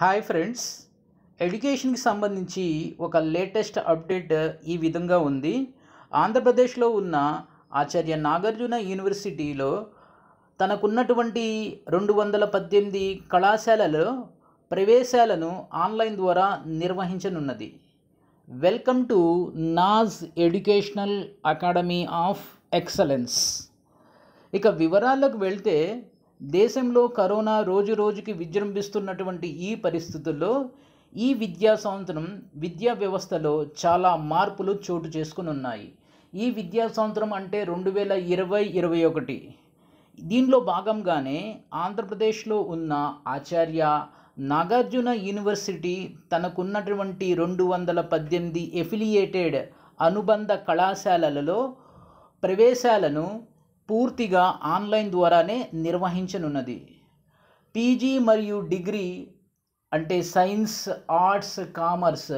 hi friends ఎడ్యుకేషన్కి సంబంధించి ఒక లేటెస్ట్ అప్డేట్ ఈ విధంగా ఉంది ఆంధ్రప్రదేశ్లో ఉన్న ఆచార్య నాగార్జున యూనివర్సిటీలో తనకున్నటువంటి రెండు వందల పద్దెనిమిది కళాశాలలో ప్రవేశాలను ఆన్లైన్ ద్వారా నిర్వహించనున్నది welcome to Naz educational academy of excellence ఇక వివరాల్లోకి వెళ్తే దేశంలో కరోనా రోజు రోజుకి విజృంభిస్తున్నటువంటి ఈ పరిస్థితుల్లో ఈ విద్యా సంవత్సరం విద్యా వ్యవస్థలో చాలా మార్పులు చోటు చేసుకుని ఉన్నాయి ఈ విద్యా సంవత్సరం అంటే రెండు వేల ఇరవై ఇరవై ఒకటి దీనిలో భాగంగానే ఆంధ్రప్రదేశ్లో ఉన్న ఆచార్య నాగార్జున యూనివర్సిటీ తనకున్నటువంటి రెండు వందల పద్దెనిమిది ఎఫిలియేటెడ్ అనుబంధ కళాశాలలలో ప్రవేశాలను పూర్తిగా ఆన్లైన్ ద్వారానే నిర్వహించనున్నది పీజీ మరియు డిగ్రీ అంటే సైన్స్ ఆర్ట్స్ కామర్స్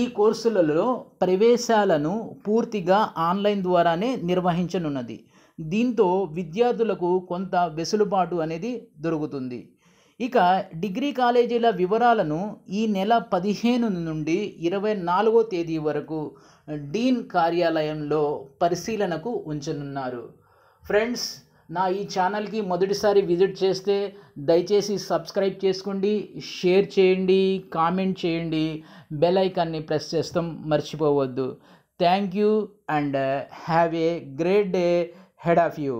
ఈ కోర్సులలో ప్రవేశాలను పూర్తిగా ఆన్లైన్ ద్వారానే నిర్వహించనున్నది దీంతో విద్యార్థులకు కొంత వెసులుబాటు అనేది దొరుకుతుంది ఇక డిగ్రీ కాలేజీల వివరాలను ఈ నెల పదిహేను నుండి ఇరవై నాలుగో తేదీ వరకు డీన్ కార్యాలయంలో పరిశీలనకు ఉంచనున్నారు ఫ్రెండ్స్ నా ఈ ఛానల్కి మొదటిసారి విజిట్ చేస్తే దయచేసి సబ్స్క్రైబ్ చేసుకోండి షేర్ చేయండి కామెంట్ చేయండి బెల్ ఐకాన్ని ప్రెస్ చేస్తాం మర్చిపోవద్దు thank you and have a great day head of you